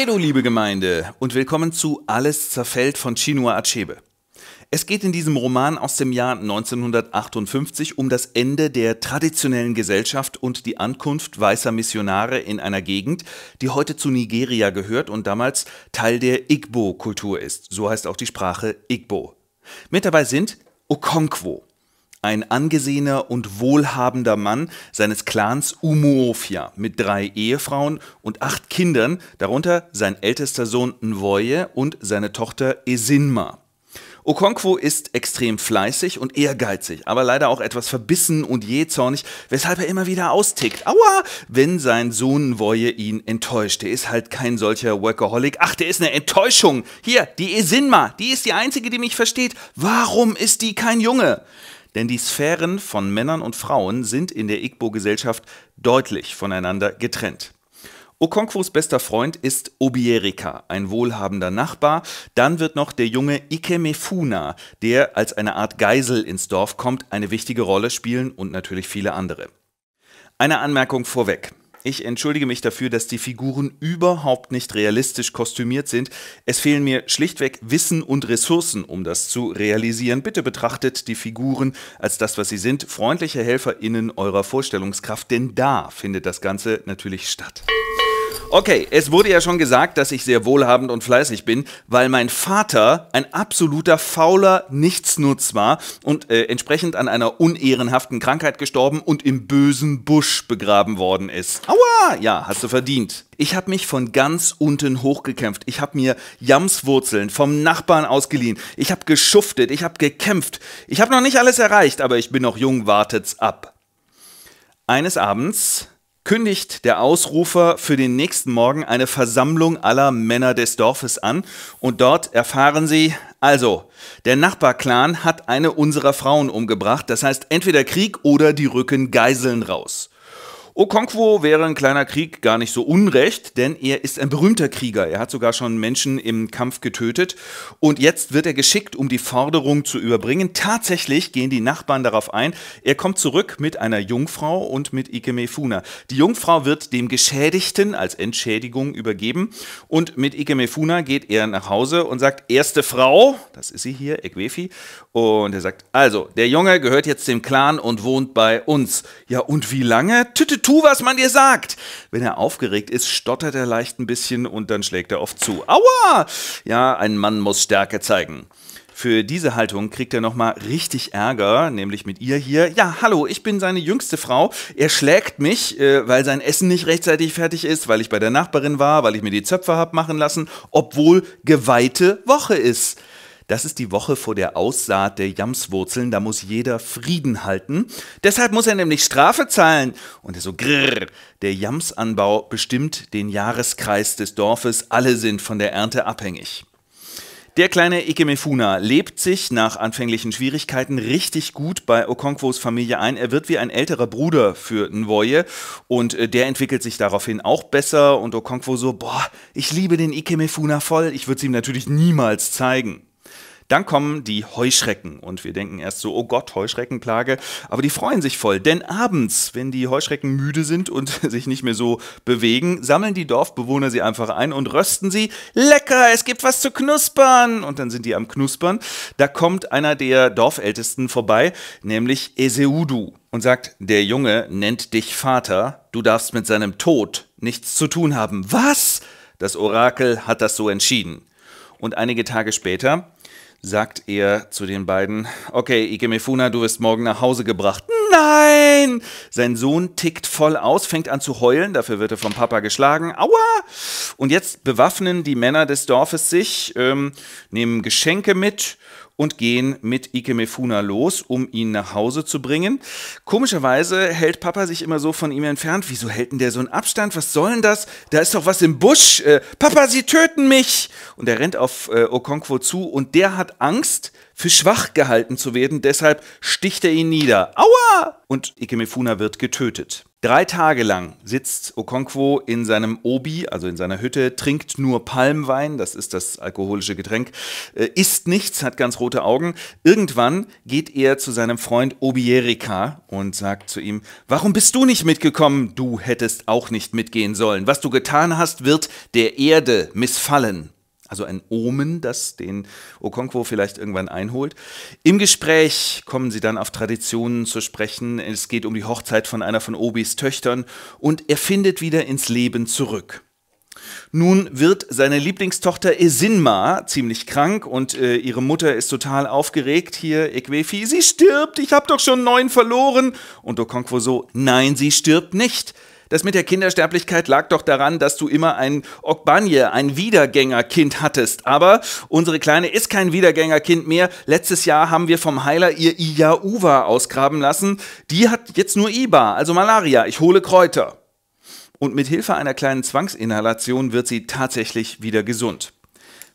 Kedo, liebe Gemeinde, und willkommen zu Alles zerfällt von Chinua Achebe. Es geht in diesem Roman aus dem Jahr 1958 um das Ende der traditionellen Gesellschaft und die Ankunft weißer Missionare in einer Gegend, die heute zu Nigeria gehört und damals Teil der Igbo-Kultur ist. So heißt auch die Sprache Igbo. Mit dabei sind Okonkwo, ein angesehener und wohlhabender Mann seines Clans Umuofia mit drei Ehefrauen und acht Kindern, darunter sein ältester Sohn Nwoye und seine Tochter Esinma. Okonkwo ist extrem fleißig und ehrgeizig, aber leider auch etwas verbissen und jähzornig, weshalb er immer wieder austickt. Aua! Wenn sein Sohn Woye ihn enttäuscht. Er ist halt kein solcher Workaholic. Ach, der ist eine Enttäuschung. Hier, die Esinma, die ist die einzige, die mich versteht. Warum ist die kein Junge? Denn die Sphären von Männern und Frauen sind in der Igbo-Gesellschaft deutlich voneinander getrennt. Okonkwo's bester Freund ist Obierika, ein wohlhabender Nachbar. Dann wird noch der junge Ikemefuna, der als eine Art Geisel ins Dorf kommt, eine wichtige Rolle spielen und natürlich viele andere. Eine Anmerkung vorweg. Ich entschuldige mich dafür, dass die Figuren überhaupt nicht realistisch kostümiert sind. Es fehlen mir schlichtweg Wissen und Ressourcen, um das zu realisieren. Bitte betrachtet die Figuren als das, was sie sind, freundliche HelferInnen eurer Vorstellungskraft, denn da findet das Ganze natürlich statt. Okay, es wurde ja schon gesagt, dass ich sehr wohlhabend und fleißig bin, weil mein Vater ein absoluter fauler Nichtsnutz war und äh, entsprechend an einer unehrenhaften Krankheit gestorben und im bösen Busch begraben worden ist. Aua! Ja, hast du verdient. Ich habe mich von ganz unten hochgekämpft. Ich habe mir Jamswurzeln vom Nachbarn ausgeliehen. Ich habe geschuftet, ich habe gekämpft. Ich habe noch nicht alles erreicht, aber ich bin noch jung, wartet's ab. Eines Abends kündigt der Ausrufer für den nächsten Morgen eine Versammlung aller Männer des Dorfes an und dort erfahren sie, also, der Nachbarclan hat eine unserer Frauen umgebracht, das heißt entweder Krieg oder die rücken Geiseln raus. Okonkwo wäre ein kleiner Krieg gar nicht so unrecht, denn er ist ein berühmter Krieger. Er hat sogar schon Menschen im Kampf getötet. Und jetzt wird er geschickt, um die Forderung zu überbringen. Tatsächlich gehen die Nachbarn darauf ein. Er kommt zurück mit einer Jungfrau und mit Ikeme Funa. Die Jungfrau wird dem Geschädigten als Entschädigung übergeben. Und mit Ikeme Funa geht er nach Hause und sagt, erste Frau, das ist sie hier, Egwefi, und er sagt, also, der Junge gehört jetzt dem Clan und wohnt bei uns. Ja, und wie lange? Tüte, tu, was man dir sagt. Wenn er aufgeregt ist, stottert er leicht ein bisschen und dann schlägt er oft zu. Aua! Ja, ein Mann muss Stärke zeigen. Für diese Haltung kriegt er nochmal richtig Ärger, nämlich mit ihr hier. Ja, hallo, ich bin seine jüngste Frau. Er schlägt mich, äh, weil sein Essen nicht rechtzeitig fertig ist, weil ich bei der Nachbarin war, weil ich mir die Zöpfe hab machen lassen, obwohl geweihte Woche ist. Das ist die Woche vor der Aussaat der Jamswurzeln. Da muss jeder Frieden halten. Deshalb muss er nämlich Strafe zahlen. Und er so grrr. Der Jamsanbau bestimmt den Jahreskreis des Dorfes. Alle sind von der Ernte abhängig. Der kleine Ikemefuna lebt sich nach anfänglichen Schwierigkeiten richtig gut bei Okonkwos Familie ein. Er wird wie ein älterer Bruder für Nwoye und äh, der entwickelt sich daraufhin auch besser und Okonkwo so, boah, ich liebe den Ikemefuna voll, ich würde es ihm natürlich niemals zeigen. Dann kommen die Heuschrecken und wir denken erst so, oh Gott, Heuschreckenplage. Aber die freuen sich voll, denn abends, wenn die Heuschrecken müde sind und sich nicht mehr so bewegen, sammeln die Dorfbewohner sie einfach ein und rösten sie. Lecker, es gibt was zu knuspern! Und dann sind die am Knuspern. Da kommt einer der Dorfältesten vorbei, nämlich Eseudu und sagt, der Junge nennt dich Vater, du darfst mit seinem Tod nichts zu tun haben. Was? Das Orakel hat das so entschieden. Und einige Tage später sagt er zu den beiden, okay, Ikemefuna, du wirst morgen nach Hause gebracht. Nein! Sein Sohn tickt voll aus, fängt an zu heulen, dafür wird er vom Papa geschlagen. Aua! Und jetzt bewaffnen die Männer des Dorfes sich, ähm, nehmen Geschenke mit und gehen mit Ike Mifuna los, um ihn nach Hause zu bringen. Komischerweise hält Papa sich immer so von ihm entfernt. Wieso hält denn der so einen Abstand? Was soll denn das? Da ist doch was im Busch. Äh, Papa, sie töten mich! Und er rennt auf äh, Okonkwo zu und der hat Angst, für schwach gehalten zu werden, deshalb sticht er ihn nieder. Aua! Und Ikemefuna wird getötet. Drei Tage lang sitzt Okonkwo in seinem Obi, also in seiner Hütte, trinkt nur Palmwein, das ist das alkoholische Getränk, äh, isst nichts, hat ganz rote Augen. Irgendwann geht er zu seinem Freund Obierika und sagt zu ihm, warum bist du nicht mitgekommen? Du hättest auch nicht mitgehen sollen. Was du getan hast, wird der Erde missfallen also ein Omen, das den Okonkwo vielleicht irgendwann einholt. Im Gespräch kommen sie dann auf Traditionen zu sprechen. Es geht um die Hochzeit von einer von Obis Töchtern und er findet wieder ins Leben zurück. Nun wird seine Lieblingstochter Esinma ziemlich krank und äh, ihre Mutter ist total aufgeregt. Hier, Equefi, sie stirbt, ich habe doch schon neun verloren. Und Okonkwo so, nein, sie stirbt nicht. Das mit der Kindersterblichkeit lag doch daran, dass du immer ein Okbanje, ein Wiedergängerkind hattest. Aber unsere Kleine ist kein Wiedergängerkind mehr. Letztes Jahr haben wir vom Heiler ihr iya Iauwa ausgraben lassen. Die hat jetzt nur Iba, also Malaria. Ich hole Kräuter. Und mit Hilfe einer kleinen Zwangsinhalation wird sie tatsächlich wieder gesund.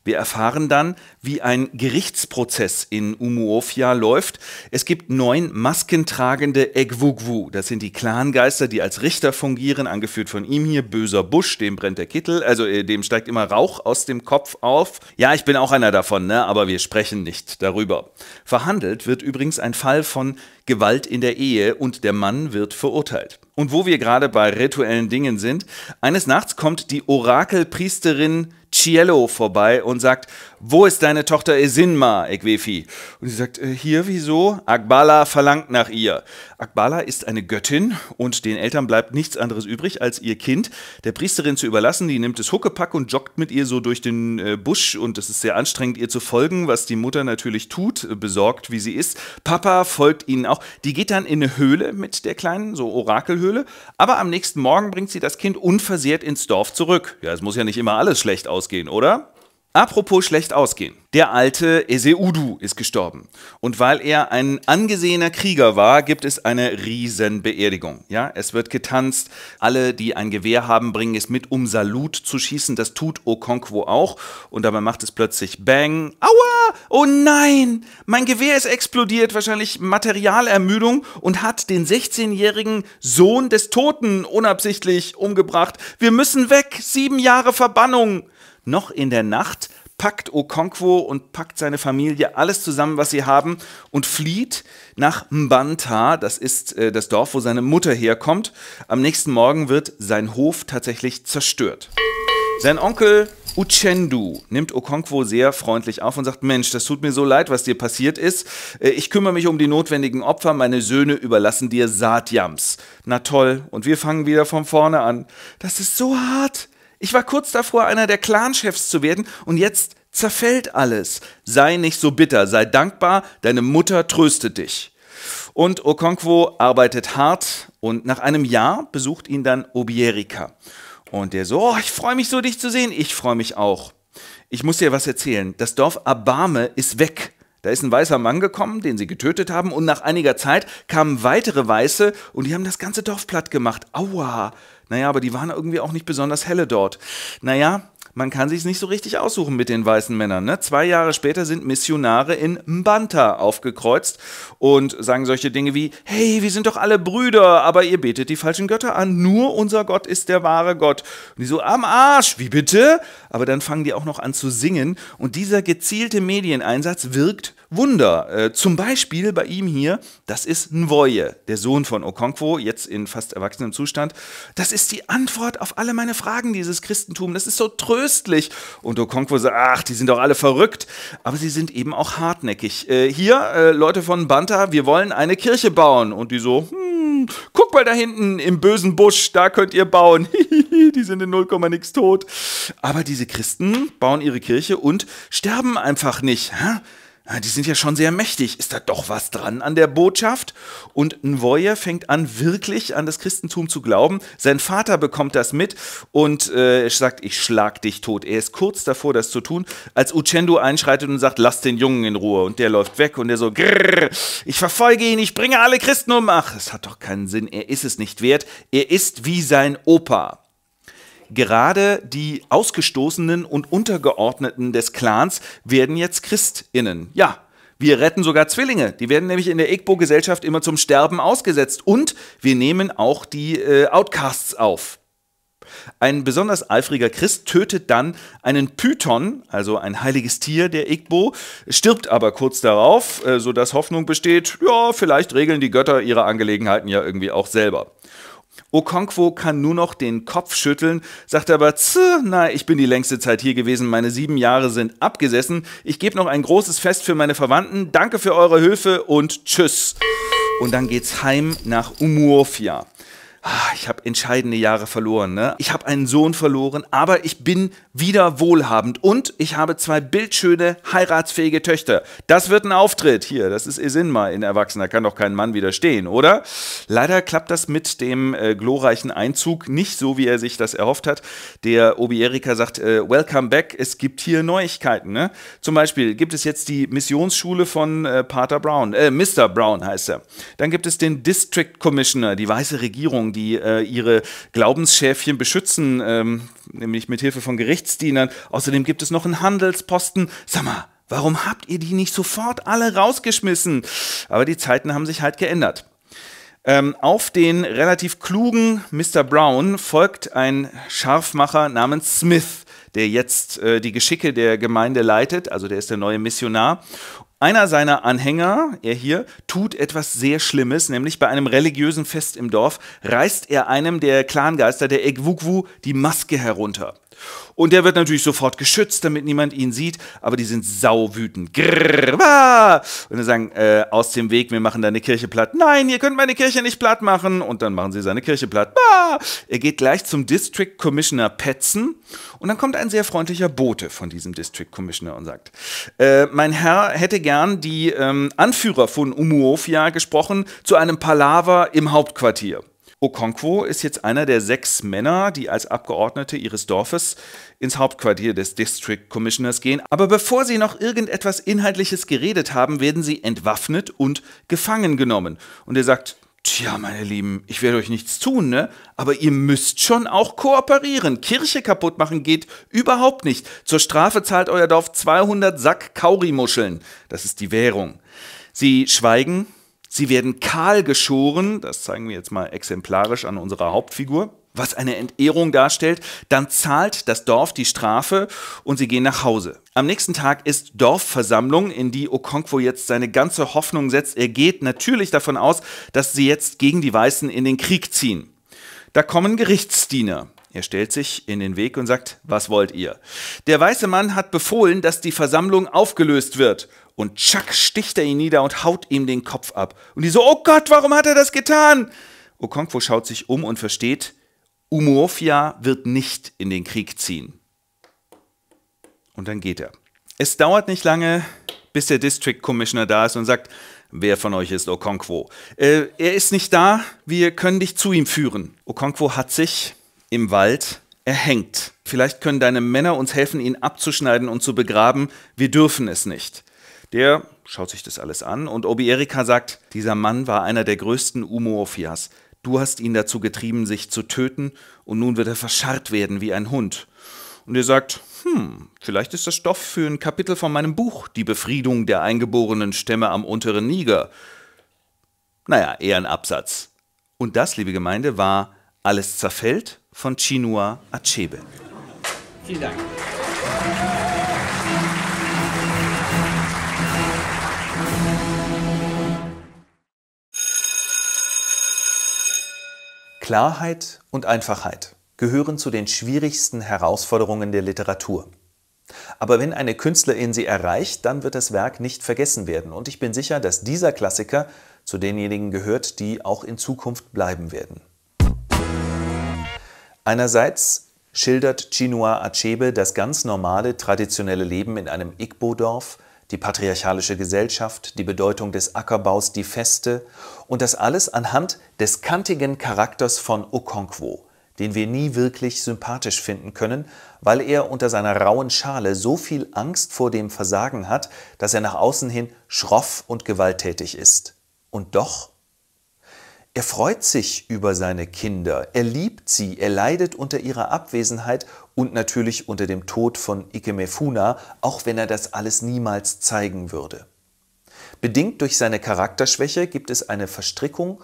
Wir erfahren dann, wie ein Gerichtsprozess in Umuofia läuft. Es gibt neun maskentragende Egwugwu. Das sind die Clangeister, die als Richter fungieren, angeführt von ihm hier, böser Busch, dem brennt der Kittel, also äh, dem steigt immer Rauch aus dem Kopf auf. Ja, ich bin auch einer davon, ne? aber wir sprechen nicht darüber. Verhandelt wird übrigens ein Fall von Gewalt in der Ehe und der Mann wird verurteilt. Und wo wir gerade bei rituellen Dingen sind, eines Nachts kommt die Orakelpriesterin Cielo vorbei und sagt, wo ist deine Tochter Esinma, Egwefi? Und sie sagt, äh, hier, wieso? Akbala verlangt nach ihr. Akbala ist eine Göttin und den Eltern bleibt nichts anderes übrig, als ihr Kind der Priesterin zu überlassen. Die nimmt es Huckepack und joggt mit ihr so durch den äh, Busch und es ist sehr anstrengend, ihr zu folgen, was die Mutter natürlich tut, äh, besorgt wie sie ist. Papa folgt ihnen auch. Die geht dann in eine Höhle mit der Kleinen, so Orakelhöhle, aber am nächsten Morgen bringt sie das Kind unversehrt ins Dorf zurück. Ja, es muss ja nicht immer alles schlecht ausgehen, oder? Apropos schlecht ausgehen. Der alte Eseudu ist gestorben. Und weil er ein angesehener Krieger war, gibt es eine Riesenbeerdigung. Ja, es wird getanzt. Alle, die ein Gewehr haben, bringen es mit, um Salut zu schießen. Das tut Okonkwo auch. Und dabei macht es plötzlich Bang. Aua! Oh nein! Mein Gewehr ist explodiert. Wahrscheinlich Materialermüdung. Und hat den 16-jährigen Sohn des Toten unabsichtlich umgebracht. Wir müssen weg. Sieben Jahre Verbannung. Noch in der Nacht packt Okonkwo und packt seine Familie alles zusammen, was sie haben und flieht nach Mbanta, das ist äh, das Dorf, wo seine Mutter herkommt. Am nächsten Morgen wird sein Hof tatsächlich zerstört. Sein Onkel Uchendu nimmt Okonkwo sehr freundlich auf und sagt, Mensch, das tut mir so leid, was dir passiert ist. Äh, ich kümmere mich um die notwendigen Opfer, meine Söhne überlassen dir Satyams. Na toll, und wir fangen wieder von vorne an. Das ist so hart. Ich war kurz davor, einer der Clan-Chefs zu werden und jetzt zerfällt alles. Sei nicht so bitter, sei dankbar, deine Mutter tröstet dich. Und Okonkwo arbeitet hart und nach einem Jahr besucht ihn dann Obierika. Und der so, oh, ich freue mich so, dich zu sehen. Ich freue mich auch. Ich muss dir was erzählen. Das Dorf Abame ist weg. Da ist ein weißer Mann gekommen, den sie getötet haben, und nach einiger Zeit kamen weitere Weiße und die haben das ganze Dorf platt gemacht. Aua, naja, aber die waren irgendwie auch nicht besonders helle dort. Naja, man kann sich nicht so richtig aussuchen mit den weißen Männern. Ne? Zwei Jahre später sind Missionare in Mbanta aufgekreuzt und sagen solche Dinge wie, hey, wir sind doch alle Brüder, aber ihr betet die falschen Götter an, nur unser Gott ist der wahre Gott. Und die so, am Arsch, wie bitte? Aber dann fangen die auch noch an zu singen und dieser gezielte Medieneinsatz wirkt Wunder. Äh, zum Beispiel bei ihm hier, das ist Nwoye, der Sohn von Okonkwo, jetzt in fast erwachsenem Zustand. Das ist die Antwort auf alle meine Fragen, dieses Christentum. Das ist so tröstlich. Und Okonkwo sagt, ach, die sind doch alle verrückt. Aber sie sind eben auch hartnäckig. Äh, hier, äh, Leute von Banta, wir wollen eine Kirche bauen. Und die so, hm, guck mal da hinten im bösen Busch, da könnt ihr bauen. die sind in 0, nix tot. Aber diese Christen bauen ihre Kirche und sterben einfach nicht. Hä? Ah, die sind ja schon sehr mächtig. Ist da doch was dran an der Botschaft? Und Nvoye fängt an, wirklich an das Christentum zu glauben. Sein Vater bekommt das mit und äh, sagt, ich schlag dich tot. Er ist kurz davor, das zu tun, als Uchendo einschreitet und sagt, lass den Jungen in Ruhe. Und der läuft weg und der so, grrr, ich verfolge ihn, ich bringe alle Christen um. Ach, das hat doch keinen Sinn. Er ist es nicht wert. Er ist wie sein Opa. Gerade die Ausgestoßenen und Untergeordneten des Clans werden jetzt Christinnen. Ja, wir retten sogar Zwillinge. Die werden nämlich in der Igbo-Gesellschaft immer zum Sterben ausgesetzt. Und wir nehmen auch die äh, Outcasts auf. Ein besonders eifriger Christ tötet dann einen Python, also ein heiliges Tier der Igbo, stirbt aber kurz darauf, äh, sodass Hoffnung besteht, ja, vielleicht regeln die Götter ihre Angelegenheiten ja irgendwie auch selber. Okonkwo kann nur noch den Kopf schütteln, sagt aber, na, ich bin die längste Zeit hier gewesen, meine sieben Jahre sind abgesessen. Ich gebe noch ein großes Fest für meine Verwandten. Danke für eure Hilfe und tschüss. Und dann geht's heim nach Umuofia. Ah, ich habe entscheidende Jahre verloren. Ne? Ich habe einen Sohn verloren, aber ich bin wieder wohlhabend und ich habe zwei bildschöne, heiratsfähige Töchter. Das wird ein Auftritt. Hier, das ist Sinn mal in Erwachsener. Kann doch kein Mann widerstehen, oder? Leider klappt das mit dem äh, glorreichen Einzug nicht so, wie er sich das erhofft hat. Der Obi-Erika sagt, äh, welcome back, es gibt hier Neuigkeiten. Ne? Zum Beispiel gibt es jetzt die Missionsschule von äh, Pater Brown, äh, Mr. Brown heißt er. Dann gibt es den District Commissioner, die weiße Regierung die äh, ihre Glaubensschäfchen beschützen, ähm, nämlich mit Hilfe von Gerichtsdienern. Außerdem gibt es noch einen Handelsposten. Sag mal, warum habt ihr die nicht sofort alle rausgeschmissen? Aber die Zeiten haben sich halt geändert. Ähm, auf den relativ klugen Mr. Brown folgt ein Scharfmacher namens Smith der jetzt äh, die Geschicke der Gemeinde leitet, also der ist der neue Missionar. Einer seiner Anhänger, er hier, tut etwas sehr Schlimmes, nämlich bei einem religiösen Fest im Dorf reißt er einem der Clangeister, der Egwugwu, die Maske herunter. Und der wird natürlich sofort geschützt, damit niemand ihn sieht, aber die sind sauwütend. Grrr, ah! Und dann sagen, äh, aus dem Weg, wir machen deine Kirche platt. Nein, ihr könnt meine Kirche nicht platt machen. Und dann machen sie seine Kirche platt. Ah! Er geht gleich zum District Commissioner Petzen und dann kommt ein sehr freundlicher Bote von diesem District Commissioner und sagt, äh, mein Herr hätte gern die ähm, Anführer von Umuofia gesprochen zu einem Palaver im Hauptquartier. Okonkwo ist jetzt einer der sechs Männer, die als Abgeordnete ihres Dorfes ins Hauptquartier des District Commissioners gehen. Aber bevor sie noch irgendetwas Inhaltliches geredet haben, werden sie entwaffnet und gefangen genommen. Und er sagt, Tja, meine Lieben, ich werde euch nichts tun, ne? Aber ihr müsst schon auch kooperieren. Kirche kaputt machen geht überhaupt nicht. Zur Strafe zahlt euer Dorf 200 Sack Kaurimuscheln. Das ist die Währung. Sie schweigen, Sie werden kahl geschoren, das zeigen wir jetzt mal exemplarisch an unserer Hauptfigur, was eine Entehrung darstellt. Dann zahlt das Dorf die Strafe und sie gehen nach Hause. Am nächsten Tag ist Dorfversammlung, in die Okonkwo jetzt seine ganze Hoffnung setzt. Er geht natürlich davon aus, dass sie jetzt gegen die Weißen in den Krieg ziehen. Da kommen Gerichtsdiener. Er stellt sich in den Weg und sagt, was wollt ihr? Der weiße Mann hat befohlen, dass die Versammlung aufgelöst wird. Und Chuck sticht er ihn nieder und haut ihm den Kopf ab. Und die so, oh Gott, warum hat er das getan? Okonkwo schaut sich um und versteht, Umuofia wird nicht in den Krieg ziehen. Und dann geht er. Es dauert nicht lange, bis der District Commissioner da ist und sagt, wer von euch ist Okonkwo? Äh, er ist nicht da, wir können dich zu ihm führen. Okonkwo hat sich im Wald erhängt. Vielleicht können deine Männer uns helfen, ihn abzuschneiden und zu begraben. Wir dürfen es nicht. Der schaut sich das alles an und Obi Erika sagt, dieser Mann war einer der größten Umuofias. Du hast ihn dazu getrieben, sich zu töten und nun wird er verscharrt werden wie ein Hund. Und er sagt, hm, vielleicht ist das Stoff für ein Kapitel von meinem Buch, Die Befriedung der eingeborenen Stämme am unteren Niger. Naja, eher ein Absatz. Und das, liebe Gemeinde, war alles zerfällt von Chinua Achebe. Vielen Dank. Klarheit und Einfachheit gehören zu den schwierigsten Herausforderungen der Literatur. Aber wenn eine Künstlerin sie erreicht, dann wird das Werk nicht vergessen werden. Und ich bin sicher, dass dieser Klassiker zu denjenigen gehört, die auch in Zukunft bleiben werden. Einerseits schildert Chinua Achebe das ganz normale, traditionelle Leben in einem Igbo-Dorf, die patriarchalische Gesellschaft, die Bedeutung des Ackerbaus, die Feste und das alles anhand des kantigen Charakters von Okonkwo, den wir nie wirklich sympathisch finden können, weil er unter seiner rauen Schale so viel Angst vor dem Versagen hat, dass er nach außen hin schroff und gewalttätig ist. Und doch er freut sich über seine Kinder, er liebt sie, er leidet unter ihrer Abwesenheit und natürlich unter dem Tod von Ikemefuna, auch wenn er das alles niemals zeigen würde. Bedingt durch seine Charakterschwäche gibt es eine Verstrickung,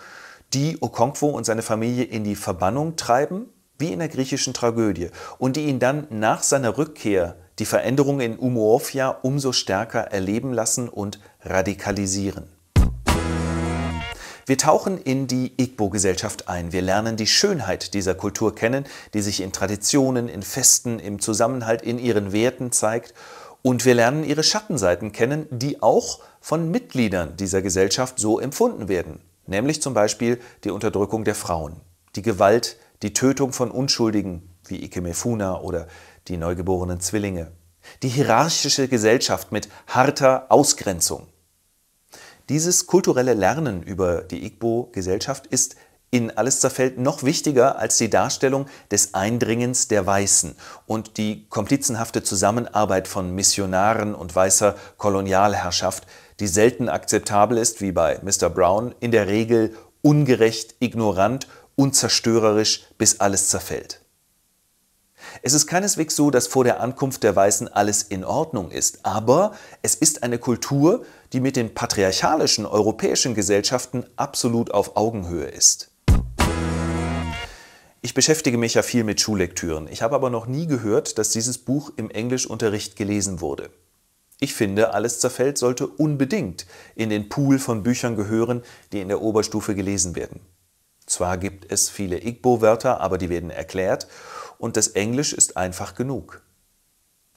die Okonkwo und seine Familie in die Verbannung treiben, wie in der griechischen Tragödie, und die ihn dann nach seiner Rückkehr die Veränderungen in Umuofia umso stärker erleben lassen und radikalisieren. Wir tauchen in die Igbo-Gesellschaft ein. Wir lernen die Schönheit dieser Kultur kennen, die sich in Traditionen, in Festen, im Zusammenhalt, in ihren Werten zeigt. Und wir lernen ihre Schattenseiten kennen, die auch von Mitgliedern dieser Gesellschaft so empfunden werden. Nämlich zum Beispiel die Unterdrückung der Frauen, die Gewalt, die Tötung von Unschuldigen wie Ikemefuna oder die neugeborenen Zwillinge. Die hierarchische Gesellschaft mit harter Ausgrenzung. Dieses kulturelle Lernen über die Igbo-Gesellschaft ist in Alles zerfällt noch wichtiger als die Darstellung des Eindringens der Weißen und die komplizenhafte Zusammenarbeit von Missionaren und weißer Kolonialherrschaft, die selten akzeptabel ist, wie bei Mr. Brown, in der Regel ungerecht, ignorant und zerstörerisch, bis alles zerfällt. Es ist keineswegs so, dass vor der Ankunft der Weißen alles in Ordnung ist, aber es ist eine Kultur, die mit den patriarchalischen europäischen Gesellschaften absolut auf Augenhöhe ist. Ich beschäftige mich ja viel mit Schullektüren. Ich habe aber noch nie gehört, dass dieses Buch im Englischunterricht gelesen wurde. Ich finde, alles zerfällt sollte unbedingt in den Pool von Büchern gehören, die in der Oberstufe gelesen werden. Zwar gibt es viele Igbo-Wörter, aber die werden erklärt und das Englisch ist einfach genug.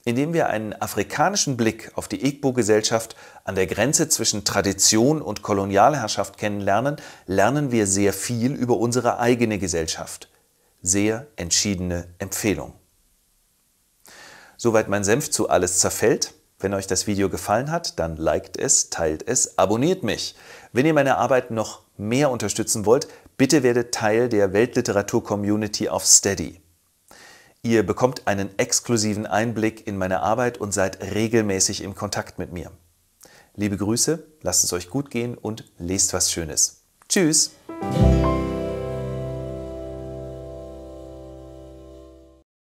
Indem wir einen afrikanischen Blick auf die Igbo-Gesellschaft an der Grenze zwischen Tradition und Kolonialherrschaft kennenlernen, lernen wir sehr viel über unsere eigene Gesellschaft. Sehr entschiedene Empfehlung. Soweit mein Senf zu alles zerfällt. Wenn euch das Video gefallen hat, dann liked es, teilt es, abonniert mich. Wenn ihr meine Arbeit noch mehr unterstützen wollt, bitte werdet Teil der Weltliteratur-Community auf Steady. Ihr bekommt einen exklusiven Einblick in meine Arbeit und seid regelmäßig im Kontakt mit mir. Liebe Grüße, lasst es euch gut gehen und lest was Schönes. Tschüss!